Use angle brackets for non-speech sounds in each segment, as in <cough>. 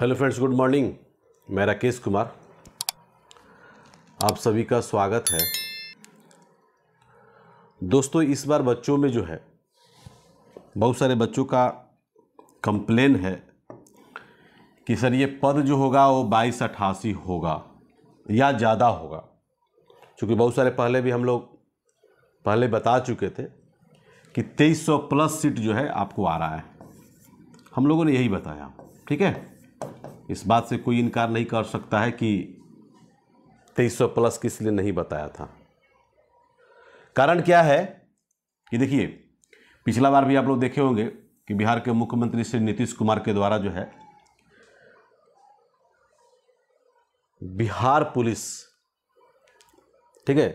hello friends good morning मैं राकेश कुमार आप सभी का स्वागत है दोस्तों इस बार बच्चों में जो है बहुत सारे बच्चों का कंप्लेन है कि सर ये पद जो होगा वो बाईस अट्ठासी होगा या ज़्यादा होगा क्योंकि बहुत सारे पहले भी हम लोग पहले बता चुके थे कि 2300 प्लस सीट जो है आपको आ रहा है हम लोगों ने यही बताया ठीक है इस बात से कोई इनकार नहीं कर सकता है कि 2300 प्लस किस लिए नहीं बताया था कारण क्या है कि देखिए पिछला बार भी आप लोग देखे होंगे कि बिहार के मुख्यमंत्री श्री नीतीश कुमार के द्वारा जो है बिहार पुलिस ठीक है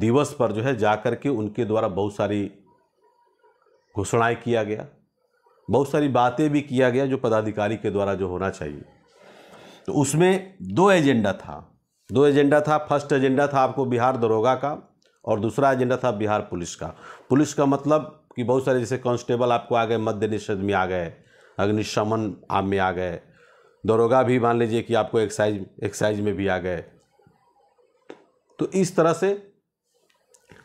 दिवस पर जो है जाकर के उनके द्वारा बहुत सारी घोषणाएं किया गया बहुत सारी बातें भी किया गया जो पदाधिकारी के द्वारा जो होना चाहिए तो उसमें दो एजेंडा था दो एजेंडा था फर्स्ट एजेंडा था आपको बिहार दरोगा का और दूसरा एजेंडा था बिहार पुलिस का पुलिस का मतलब कि बहुत सारे जैसे कांस्टेबल आपको आ गए मध्य निषेध में आ गए अग्निशमन आप में आ गए दरोगा भी मान लीजिए कि आपको एक्साइज एक्साइज में भी आ गए तो इस तरह से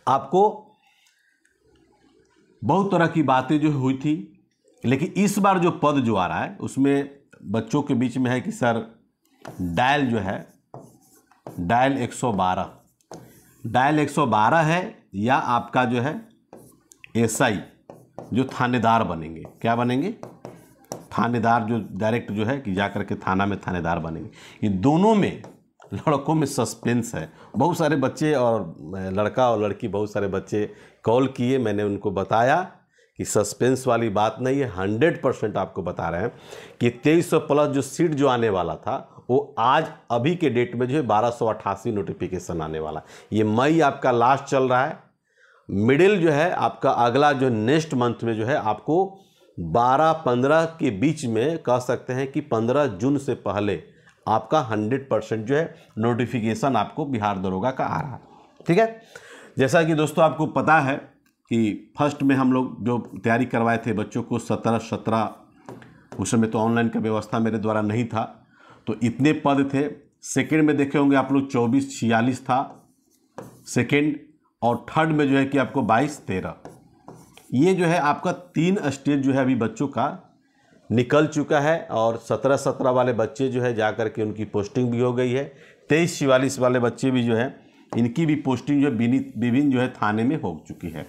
आपको बहुत तरह की बातें जो हुई थी लेकिन इस बार जो पद जो आ रहा है उसमें बच्चों के बीच में है कि सर डायल जो है डायल 112 डायल 112 है या आपका जो है एसआई जो थानेदार बनेंगे क्या बनेंगे थानेदार जो डायरेक्ट जो है कि जाकर के थाना में थानेदार बनेंगे ये दोनों में लड़कों में सस्पेंस है बहुत सारे बच्चे और लड़का और लड़की बहुत सारे बच्चे कॉल किए मैंने उनको बताया कि सस्पेंस वाली बात नहीं है हंड्रेड परसेंट आपको बता रहे हैं कि तेईस सौ प्लस जो सीट जो आने वाला था वो आज अभी के डेट में जो है बारह सौ अट्ठासी नोटिफिकेशन आने वाला ये मई आपका लास्ट चल रहा है मिडिल जो है आपका अगला जो नेक्स्ट मंथ में जो है आपको बारह पंद्रह के बीच में कह सकते हैं कि पंद्रह जून से पहले आपका हंड्रेड परसेंट जो है नोटिफिकेशन आपको बिहार दरोगा का आ रहा है ठीक है जैसा कि दोस्तों आपको पता है कि फर्स्ट में हम लोग जो तैयारी करवाए थे बच्चों को सत्रह सत्रह उस समय तो ऑनलाइन का व्यवस्था मेरे द्वारा नहीं था तो इतने पद थे सेकेंड में देखे होंगे आप लोग चौबीस छियालीस था सेकेंड और थर्ड में जो है कि आपको बाईस तेरह ये जो है आपका तीन स्टेज जो है अभी बच्चों का निकल चुका है और सत्रह सत्रह वाले बच्चे जो है जा कर के उनकी पोस्टिंग भी हो गई है तेईस छियालीस वाले बच्चे भी जो है इनकी भी पोस्टिंग जो है विभिन्न जो है थाने में हो चुकी है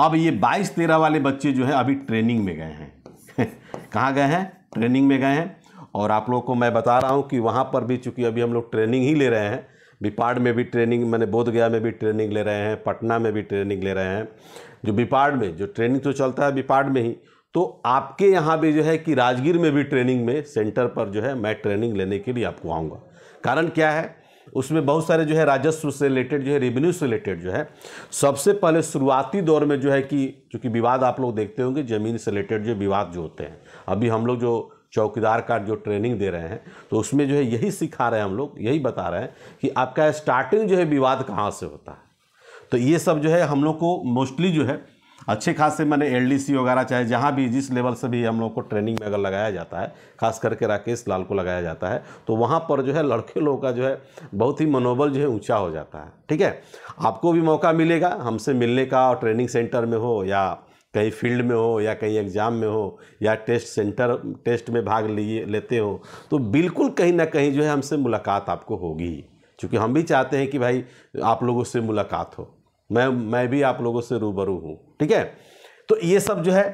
अब ये बाईस तेरह वाले बच्चे जो है अभी ट्रेनिंग में गए हैं <laughs> कहाँ गए हैं ट्रेनिंग में गए हैं और आप लोगों को मैं बता रहा हूँ कि वहाँ पर भी चूँकि अभी हम लोग ट्रेनिंग ही ले रहे हैं बिपाड़ में भी ट्रेनिंग मैंने बोधगया में भी ट्रेनिंग ले रहे हैं पटना में भी ट्रेनिंग ले रहे हैं जो बिपाड़ में जो ट्रेनिंग तो चलता है बिपाड़ में ही तो आपके यहाँ भी जो है कि राजगीर में भी ट्रेनिंग में सेंटर पर जो है मैं ट्रेनिंग लेने के लिए आपको आऊँगा कारण क्या है उसमें बहुत सारे जो है राजस्व से रिलेटेड जो है रेवेन्यू से रिलेटेड जो है सबसे पहले शुरुआती दौर में जो है कि चूँकि विवाद आप लोग देखते होंगे ज़मीन से रिलेटेड जो विवाद जो होते हैं अभी हम लोग जो चौकीदार का जो ट्रेनिंग दे रहे हैं तो उसमें जो है यही सिखा रहे हैं हम लोग यही बता रहे हैं कि आपका स्टार्टिंग जो है विवाद कहाँ से होता है तो ये सब जो है हम लोग को मोस्टली जो है अच्छे खासे मैंने एल वगैरह चाहे जहाँ भी जिस लेवल से भी हम लोगों को ट्रेनिंग में अगर लगाया जाता है खास करके राकेश लाल को लगाया जाता है तो वहाँ पर जो है लड़के लोगों का जो है बहुत ही मनोबल जो है ऊँचा हो जाता है ठीक है आपको भी मौका मिलेगा हमसे मिलने का और ट्रेनिंग सेंटर में हो या कहीं फील्ड में हो या कहीं एग्ज़ाम में हो या टेस्ट सेंटर टेस्ट में भाग लिए लेते हो तो बिल्कुल कहीं ना कहीं जो है हमसे मुलाकात आपको होगी ही चूँकि हम भी चाहते हैं कि भाई आप लोगों से मुलाकात हो मैं मैं भी आप लोगों से रूबरू हूँ ठीक है तो ये सब जो है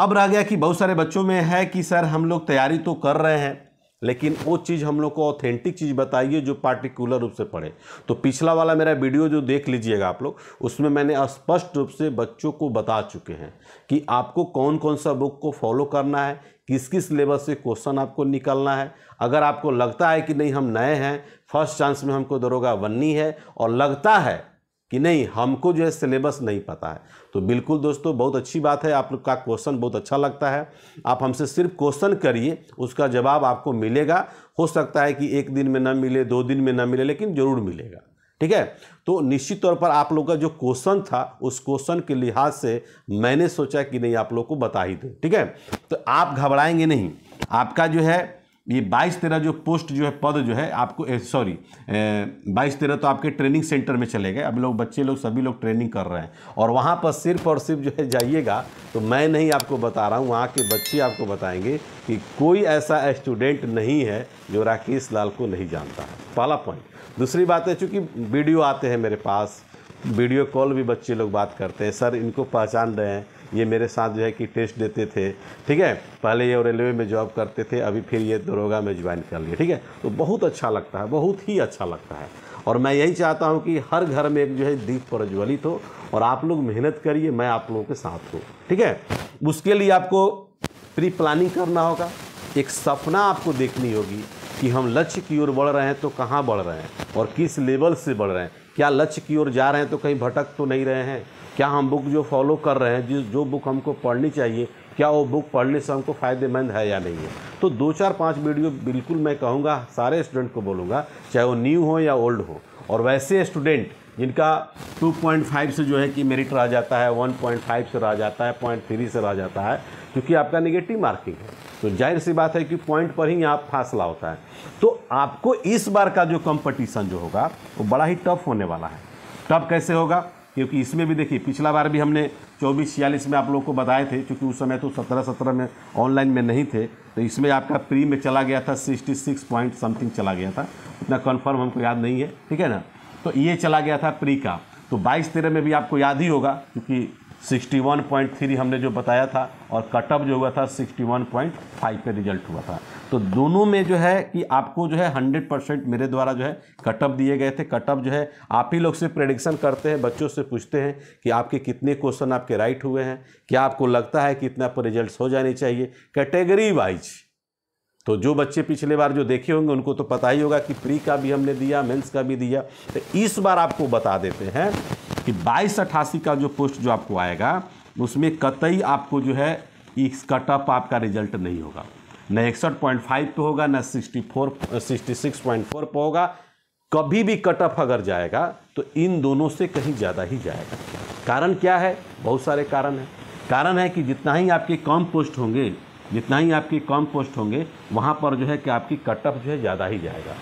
अब रह गया कि बहुत सारे बच्चों में है कि सर हम लोग तैयारी तो कर रहे हैं लेकिन वो चीज़ हम लोग को ऑथेंटिक चीज़ बताइए जो पार्टिकुलर रूप से पढ़े तो पिछला वाला मेरा वीडियो जो देख लीजिएगा आप लोग उसमें मैंने स्पष्ट रूप से बच्चों को बता चुके हैं कि आपको कौन कौन सा बुक को फॉलो करना है किस किस लेवल से क्वेश्चन आपको निकलना है अगर आपको लगता है कि नहीं हम नए हैं फर्स्ट चांस में हमको दरोगा बननी है और लगता है कि नहीं हमको जो है सिलेबस नहीं पता है तो बिल्कुल दोस्तों बहुत अच्छी बात है आप लोग का क्वेश्चन बहुत अच्छा लगता है आप हमसे सिर्फ क्वेश्चन करिए उसका जवाब आपको मिलेगा हो सकता है कि एक दिन में ना मिले दो दिन में ना मिले लेकिन ज़रूर मिलेगा ठीक है तो निश्चित तौर पर आप लोग का जो क्वेश्चन था उस क्वेश्चन के लिहाज से मैंने सोचा कि नहीं आप लोग को बता ही दें ठीक है तो आप घबराएंगे नहीं आपका जो है ये बाईस तेरह जो पोस्ट जो है पद जो है आपको सॉरी बाईस तेरह तो आपके ट्रेनिंग सेंटर में चले गए अब लोग बच्चे लोग सभी लोग ट्रेनिंग कर रहे हैं और वहाँ पर सिर्फ और सिर्फ जो है जाइएगा तो मैं नहीं आपको बता रहा हूँ वहाँ के बच्चे आपको बताएंगे कि कोई ऐसा स्टूडेंट नहीं है जो राकेश लाल को नहीं जानता है पहला पॉइंट दूसरी बात है चूँकि वीडियो आते हैं मेरे पास वीडियो कॉल भी बच्चे लोग बात करते हैं सर इनको पहचान रहे हैं ये मेरे साथ जो है कि टेस्ट देते थे ठीक है पहले ये रेलवे में जॉब करते थे अभी फिर ये दरोगा में ज्वाइन कर लिए ठीक है तो बहुत अच्छा लगता है बहुत ही अच्छा लगता है और मैं यही चाहता हूँ कि हर घर में एक जो है दीप प्रज्वलित हो और आप लोग मेहनत करिए मैं आप लोगों के साथ हूँ ठीक है उसके लिए आपको प्री प्लानिंग करना होगा एक सपना आपको देखनी होगी कि हम लक्ष्य की ओर बढ़ रहे हैं तो कहाँ बढ़ रहे हैं और किस लेवल से बढ़ रहे हैं क्या लक्ष्य की ओर जा रहे हैं तो कहीं भटक तो नहीं रहे हैं क्या हम बुक जो फॉलो कर रहे हैं जिस जो बुक हमको पढ़नी चाहिए क्या वो बुक पढ़ने से हमको फ़ायदेमंद है या नहीं है तो दो चार पाँच वीडियो बिल्कुल मैं कहूँगा सारे स्टूडेंट को बोलूँगा चाहे वो न्यू हो या ओल्ड हो और वैसे स्टूडेंट जिनका 2.5 से जो है कि मेरिट रह जाता है 1.5 से रह जाता है पॉइंट थ्री से रह जाता है क्योंकि आपका नेगेटिव मार्किंग है तो जाहिर सी बात है कि पॉइंट पर ही यहाँ फासला होता है तो आपको इस बार का जो कॉम्पटिशन जो होगा वो बड़ा ही टफ होने वाला है टफ कैसे होगा क्योंकि इसमें भी देखिए पिछला बार भी हमने चौबीस छियालीस में आप लोग को बताए थे क्योंकि उस समय तो सत्रह सत्रह में ऑनलाइन में नहीं थे तो इसमें आपका प्री में चला गया था सिक्सटी सिक्स पॉइंट समथिंग चला गया था उतना कन्फर्म हमको याद नहीं है ठीक है ना तो ये चला गया था प्री का तो बाईस तेरह में भी आपको याद ही होगा क्योंकि 61.3 हमने जो बताया था और कटअप जो हुआ था 61.5 पे रिजल्ट हुआ था तो दोनों में जो है कि आपको जो है 100 परसेंट मेरे द्वारा जो है कटअप दिए गए थे कटअप जो है आप ही लोग से प्रेडिक्शन करते हैं बच्चों से पूछते हैं कि आपके कितने क्वेश्चन आपके राइट हुए हैं क्या आपको लगता है कि इतना आपको रिजल्ट हो जाने चाहिए कैटेगरी वाइज तो जो बच्चे पिछले बार जो देखे होंगे उनको तो पता ही होगा कि प्री का भी हमने दिया मेंस का भी दिया तो इस बार आपको बता देते हैं कि बाईस अट्ठासी का जो पोस्ट जो आपको आएगा उसमें कतई आपको जो है इस कट ऑफ आपका रिजल्ट नहीं होगा न इकसठ पॉइंट फाइव पर होगा न sixty four sixty six point four पर होगा कभी भी कट ऑफ अगर जाएगा तो इन दोनों से कहीं ज़्यादा ही जाएगा कारण क्या है बहुत सारे कारण हैं कारण है कि जितना ही आपके कम पोस्ट होंगे जितना ही आपकी कम पोस्ट होंगे वहाँ पर जो है कि आपकी कट ऑफ जो है ज़्यादा ही जाएगा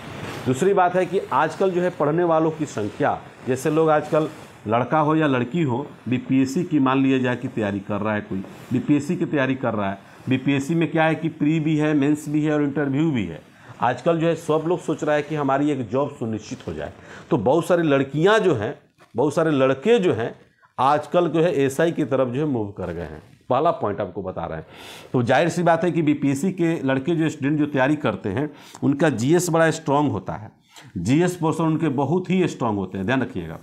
दूसरी बात है कि आजकल जो है पढ़ने वालों की संख्या जैसे लोग आजकल लड़का हो या लड़की हो बीपीएससी की मान लिया जाए कि तैयारी कर रहा है कोई बीपीएससी की तैयारी कर रहा है बीपीएससी में क्या है कि प्री भी है मेंस भी है और इंटरव्यू भी है आजकल जो है सब लोग सोच रहा है कि हमारी एक जॉब सुनिश्चित हो जाए तो बहुत सारी लड़कियाँ जो हैं बहुत सारे लड़के जो हैं आजकल जो है एसआई की तरफ जो है मूव कर गए हैं पहला पॉइंट आपको बता रहे हैं तो जाहिर सी बात है कि बीपीएससी के लड़के जो स्टूडेंट जो तैयारी करते हैं उनका जीएस बड़ा स्ट्रांग होता है जीएस पोर्सन उनके बहुत ही स्ट्रांग होते हैं ध्यान रखिएगा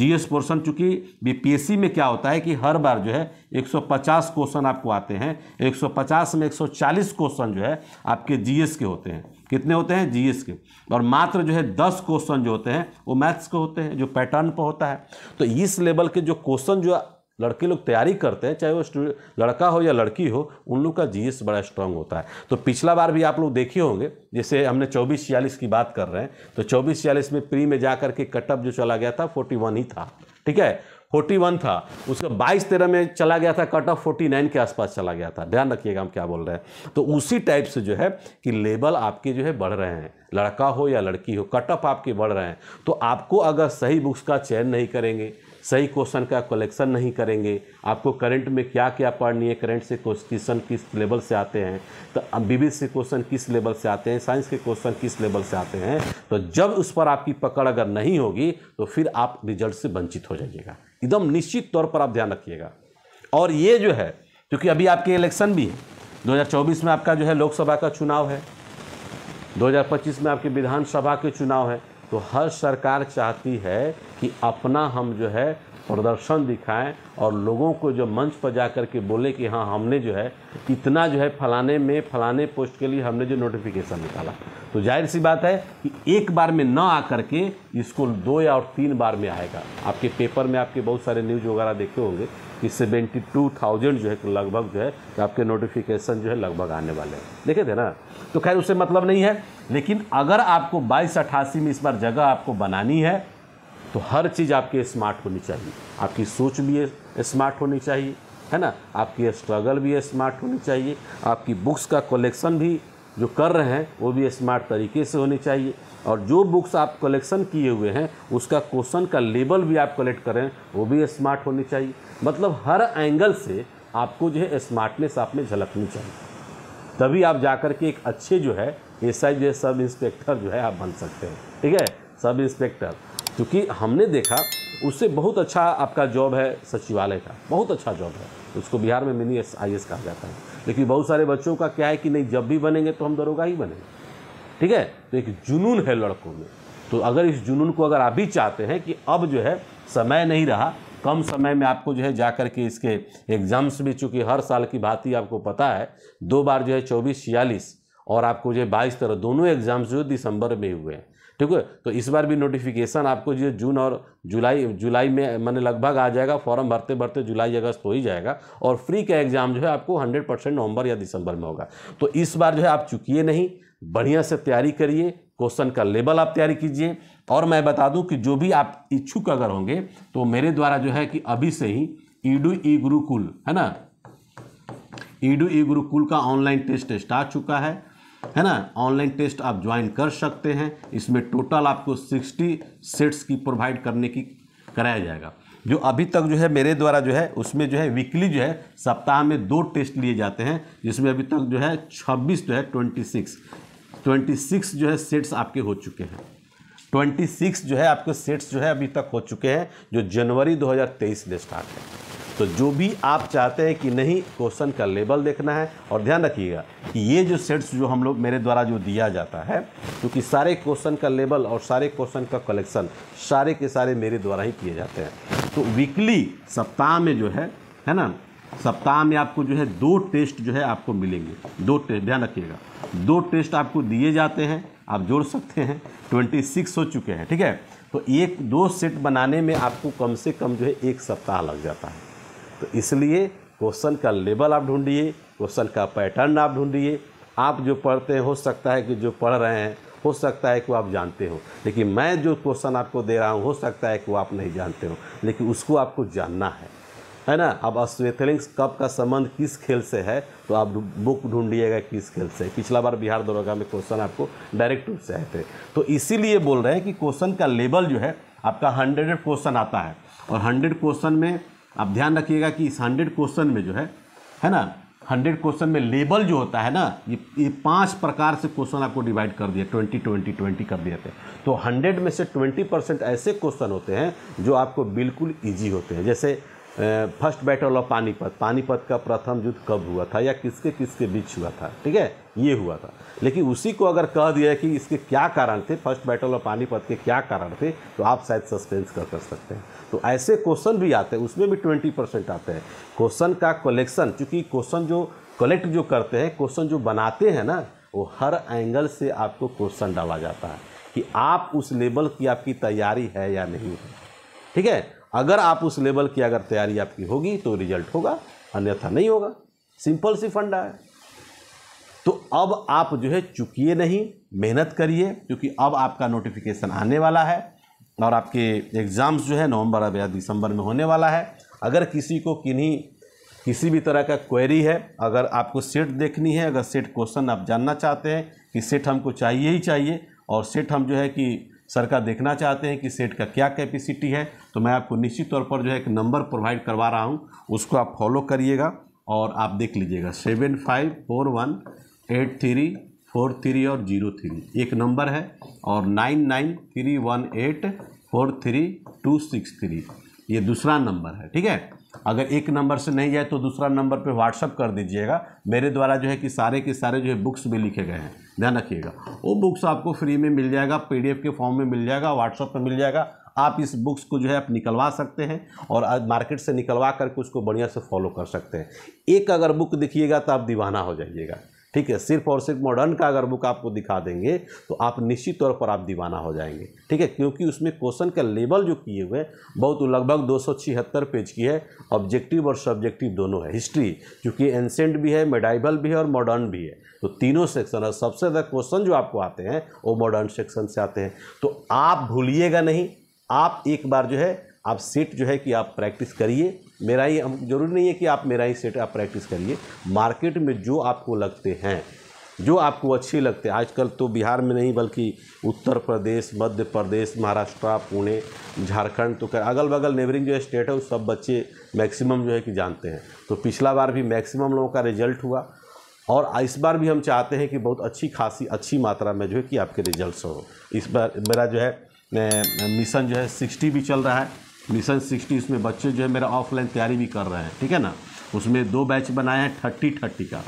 जीएस पोर्सन चूंकि बीपीएससी में क्या होता है कि हर बार जो है 150 क्वेश्चन आपको आते हैं 150 में 140 क्वेश्चन जो है आपके जीएस के होते हैं कितने होते हैं जीएस के और मात्र जो है दस क्वेश्चन जो होते हैं वो मैथ्स के होते हैं जो पैटर्न पर होता है तो इस लेवल के जो क्वेश्चन जो लड़के लोग तैयारी करते हैं चाहे वो लड़का हो या लड़की हो उन लोग का जीएस बड़ा स्ट्रांग होता है तो पिछला बार भी आप लोग देखे होंगे जैसे हमने चौबीस छियालीस की बात कर रहे हैं तो चौबीस छियालीस में प्री में जा करके कटअप जो चला गया था फोर्टी वन ही था ठीक है फोर्टी वन था उसका बाईस तेरह में चला गया था कट ऑफ फोर्टी नाइन के आसपास चला गया था ध्यान रखिएगा हम क्या बोल रहे हैं तो उसी टाइप से जो है कि लेवल आपके जो है बढ़ रहे हैं लड़का हो या लड़की हो कट ऑफ आपके बढ़ रहे हैं तो आपको अगर सही बुक्स का चयन नहीं करेंगे सही क्वेश्चन का कलेक्शन नहीं करेंगे आपको करंट में क्या क्या पढ़नी है करंट से क्वेश्चन किस लेवल से आते हैं तो बीबी से क्वेश्चन किस लेवल से आते हैं साइंस के क्वेश्चन किस लेवल से आते हैं तो जब उस पर आपकी पकड़ अगर नहीं होगी तो फिर आप रिजल्ट से वंचित हो जाइएगा एकदम निश्चित तौर पर आप ध्यान रखिएगा और ये जो है क्योंकि अभी आपके इलेक्शन भी है दो में आपका जो है लोकसभा का चुनाव है 2025 में आपके विधानसभा के चुनाव है तो हर सरकार चाहती है कि अपना हम जो है प्रदर्शन दिखाएं और लोगों को जो मंच पर जा कर के बोले कि हाँ हमने जो है इतना जो है फलाने में फलाने पोस्ट के लिए हमने जो नोटिफिकेशन निकाला तो जाहिर सी बात है कि एक बार में ना आकर के इसको दो या और तीन बार में आएगा आपके पेपर में आपके बहुत सारे न्यूज़ वगैरह देखे होंगे कि सेवेंटी टू थाउजेंड जो है लगभग जो है तो आपके नोटिफिकेशन जो है लगभग आने वाले हैं देखे थे ना तो खैर उससे मतलब नहीं है लेकिन अगर आपको बाईस अट्ठासी में इस बार जगह आपको बनानी है तो हर चीज़ आपकी स्मार्ट होनी चाहिए आपकी सोच भी स्मार्ट होनी चाहिए है ना आपकी स्ट्रगल भी स्मार्ट होनी चाहिए आपकी बुक्स का कलेक्शन भी जो कर रहे हैं वो भी स्मार्ट तरीके से होनी चाहिए और जो बुक्स आप कलेक्शन किए हुए हैं उसका क्वेश्चन का लेबल भी आप कलेक्ट करें वो भी स्मार्ट होनी चाहिए मतलब हर एंगल से आपको जो है स्मार्टनेस आप में झलकनी चाहिए तभी आप जाकर के एक अच्छे जो है एस आई जो है सब इंस्पेक्टर जो है आप बन सकते हैं ठीक है सब इंस्पेक्टर क्योंकि हमने देखा उससे बहुत अच्छा आपका जॉब है सचिवालय का बहुत अच्छा जॉब है उसको बिहार में मिनी एस आई एस कहा जाता है लेकिन बहुत सारे बच्चों का क्या है कि नहीं जब भी बनेंगे तो हम दरोगा ही बनेंगे ठीक है तो एक जुनून है लड़कों में तो अगर इस जुनून को अगर आप भी चाहते हैं कि अब जो है समय नहीं रहा कम समय में आपको जो है जा कर के इसके एग्ज़ाम्स भी चूँकि हर साल की भांति आपको पता है दो बार जो है चौबीस छियालीस और आपको जो है बाईस तरह दोनों एग्ज़ाम्स जो दिसंबर में हुए हैं ठीक है तो इस बार भी नोटिफिकेशन आपको जो जून और जुलाई जुलाई में मैंने लगभग आ जाएगा फॉर्म भरते भरते जुलाई अगस्त हो ही जाएगा और फ्री का एग्ज़ाम जो है आपको हंड्रेड परसेंट नवंबर या दिसंबर में होगा तो इस बार जो है आप चुकी नहीं बढ़िया से तैयारी करिए क्वेश्चन का लेवल आप तैयारी कीजिए और मैं बता दूं कि जो भी आप इच्छुक अगर होंगे तो मेरे द्वारा जो है कि अभी से ही ईडू ई गुरुकुल है ना ईडू ई गुरुकुल का ऑनलाइन टेस्ट स्टार्ट चुका है है ना ऑनलाइन टेस्ट आप ज्वाइन कर सकते हैं इसमें टोटल आपको 60 सेट्स की प्रोवाइड करने की कराया जाएगा जो अभी तक जो है मेरे द्वारा जो है उसमें जो है वीकली जो है सप्ताह में दो टेस्ट लिए जाते हैं जिसमें अभी तक जो है छब्बीस जो है ट्वेंटी सिक्स ट्वेंटी सिक्स जो है सेट्स आपके हो चुके हैं ट्वेंटी सिक्स जो है आपके सेट्स जो है अभी तक हो चुके हैं जो जनवरी तेईस में स्टार्ट है तो जो भी आप चाहते हैं कि नहीं क्वेश्चन का लेबल देखना है और ध्यान रखिएगा कि ये जो सेट्स जो हम लोग मेरे द्वारा जो दिया जाता है क्योंकि तो सारे क्वेश्चन का लेबल और सारे क्वेश्चन का कलेक्शन सारे के सारे मेरे द्वारा ही किए जाते हैं तो वीकली सप्ताह में जो है है ना सप्ताह में आपको जो है दो टेस्ट जो है आपको मिलेंगे दो टेस्ट ध्यान रखिएगा दो टेस्ट आपको दिए जाते हैं आप जोड़ सकते हैं ट्वेंटी सिक्स हो चुके हैं ठीक है तो एक दो सेट बनाने में आपको कम से कम जो है एक सप्ताह लग जाता है तो इसलिए क्वेश्चन का लेवल आप ढूंढिए क्वेश्चन का पैटर्न आप ढूंढिए आप जो पढ़ते हैं हो सकता है कि जो पढ़ रहे हैं हो सकता है कि आप जानते हो लेकिन मैं जो क्वेश्चन आपको दे रहा हूँ हो सकता है कि वो आप नहीं जानते हो लेकिन उसको आपको जानना है है ना अब अश्वेथलिंग कप का संबंध किस खेल से है तो आप बुक ढूंढिएगा किस खेल से पिछला बार बिहार दरोगा में क्वेश्चन आपको डायरेक्ट रूप से आए थे तो इसीलिए बोल रहे हैं कि क्वेश्चन का लेवल जो है आपका हंड्रेड क्वेश्चन आता है और हंड्रेड क्वेश्चन में आप ध्यान रखिएगा कि इस हंड्रेड क्वेश्चन में जो है है ना हंड्रेड क्वेश्चन में लेबल जो होता है ना ये ये पांच प्रकार से क्वेश्चन आपको डिवाइड कर दिया ट्वेंटी ट्वेंटी ट्वेंटी कर दिए थे तो हंड्रेड में से ट्वेंटी परसेंट ऐसे क्वेश्चन होते हैं जो आपको बिल्कुल ईजी होते हैं जैसे first battle of Panipat Panipat का प्रथम युद्ध कब हुआ था या किसके किसके बीच हुआ था ठीक है ये हुआ था लेकिन उसी को अगर कह दिया कि इसके क्या कारण थे फर्स्ट बैटल ऑफ पानीपत के क्या कारण थे तो आप शायद सस्पेंस कर, कर सकते हैं तो ऐसे क्वेश्चन भी आते हैं उसमें भी ट्वेंटी परसेंट आते हैं क्वेश्चन का कलेक्शन चूँकि क्वेश्चन जो कलेक्ट जो करते हैं क्वेश्चन जो बनाते हैं ना वो हर एंगल से आपको क्वेश्चन डाला जाता है कि आप उस लेवल की आपकी तैयारी है या नहीं है ठीक है अगर आप उस लेवल की अगर तैयारी आपकी होगी तो रिजल्ट होगा अन्यथा नहीं होगा सिंपल सी फंडा है तो अब आप जो है चुकिए नहीं मेहनत करिए क्योंकि अब आपका नोटिफिकेशन आने वाला है और आपके एग्ज़ाम्स जो है नवंबर अब या दिसंबर में होने वाला है अगर किसी को किन्हीं किसी भी तरह का क्वेरी है अगर आपको सेट देखनी है अगर सेट क्वेश्चन आप जानना चाहते हैं कि सेट हमको चाहिए ही चाहिए और सेट हम जो है कि सर का देखना चाहते हैं कि सेट का क्या कैपेसिटी है तो मैं आपको निश्चित तौर पर जो है एक नंबर प्रोवाइड करवा रहा हूँ उसको आप फॉलो करिएगा और आप देख लीजिएगा seven five four one eight three four three और जीरो थ्री एक नंबर है और nine nine three one eight four three two six three ये दूसरा नंबर है ठीक है अगर एक नंबर से नहीं जाए तो दूसरा नंबर पे व्हाट्सअप कर दीजिएगा मेरे द्वारा जो है कि सारे के सारे जो है बुक्स भी लिखे गए हैं ध्यान रखिएगा वो बुक्स आपको फ्री में मिल जाएगा पीडीएफ के फॉर्म में मिल जाएगा व्हाट्सअप पर मिल जाएगा आप इस बुक्स को जो है आप निकलवा सकते हैं और मार्केट से निकलवा करके उसको बढ़िया से फॉलो कर सकते हैं एक अगर बुक दिखिएगा तो आप दीवाना हो जाइएगा ठीक है सिर्फ और सिर्फ मॉडर्न का अगर बुक आपको दिखा देंगे तो आप निश्चित तौर पर आप दीवाना हो जाएंगे ठीक है क्योंकि उसमें क्वेश्चन का लेवल जो किए हुए बहुत लगभग दो पेज की है ऑब्जेक्टिव और सब्जेक्टिव दोनों है हिस्ट्री क्योंकि एंसेंट भी है मेडाइबल भी है और मॉडर्न भी है तो तीनों सेक्शन और सबसे ज़्यादा क्वेश्चन जो आपको आते हैं वो मॉडर्न सेक्शन से आते हैं तो आप भूलिएगा नहीं आप एक बार जो है आप सेट जो है कि आप प्रैक्टिस करिए मेरा ही ज़रूरी नहीं है कि आप मेरा ही सेट आप प्रैक्टिस करिए मार्केट में जो आपको लगते हैं जो आपको अच्छे लगते हैं आजकल तो बिहार में नहीं बल्कि उत्तर प्रदेश मध्य प्रदेश महाराष्ट्र पुणे झारखंड तो अगल बगल नेबरिंग जो स्टेट है वो सब बच्चे मैक्सिमम जो है कि जानते हैं तो पिछला बार भी मैक्सिमम लोगों का रिजल्ट हुआ और इस बार भी हम चाहते हैं कि बहुत अच्छी खासी अच्छी मात्रा में जो है कि आपके रिजल्ट हो इस बार मेरा जो है मिशन जो है सिक्सटी भी चल रहा है मिशन सिक्सटी उसमें बच्चे जो है मेरा ऑफलाइन तैयारी भी कर रहे हैं ठीक है ना उसमें दो बैच बनाए हैं थर्टी थर्टी का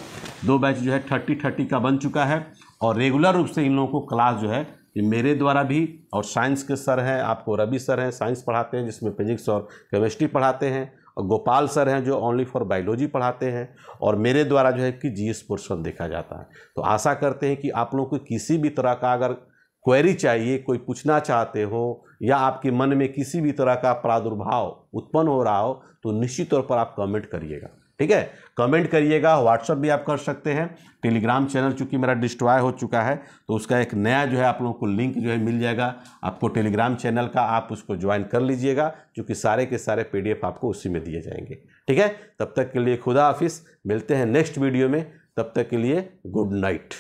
दो बैच जो है थर्टी थर्टी का बन चुका है और रेगुलर रूप से इन लोगों को क्लास जो है मेरे द्वारा भी और साइंस के सर हैं आपको रवि सर हैं साइंस पढ़ाते हैं जिसमें फिजिक्स और केमिस्ट्री पढ़ाते हैं और गोपाल सर हैं जो ओनली फॉर बायोलॉजी पढ़ाते हैं और मेरे द्वारा जो है कि जी एस देखा जाता है तो आशा करते हैं कि आप लोगों को किसी भी तरह का अगर क्वेरी चाहिए कोई पूछना चाहते हो या आपके मन में किसी भी तरह का प्रादुर्भाव उत्पन्न हो रहा हो तो निश्चित तौर पर आप कमेंट करिएगा ठीक है कमेंट करिएगा व्हाट्सअप भी आप कर सकते हैं टेलीग्राम चैनल चूंकि मेरा डिस्ट्रॉय हो चुका है तो उसका एक नया जो है आप लोगों को लिंक जो है मिल जाएगा आपको टेलीग्राम चैनल का आप उसको ज्वाइन कर लीजिएगा क्योंकि सारे के सारे पीडीएफ आपको उसी में दिए जाएंगे ठीक है तब तक के लिए खुदा हाफिस मिलते हैं नेक्स्ट वीडियो में तब तक के लिए गुड नाइट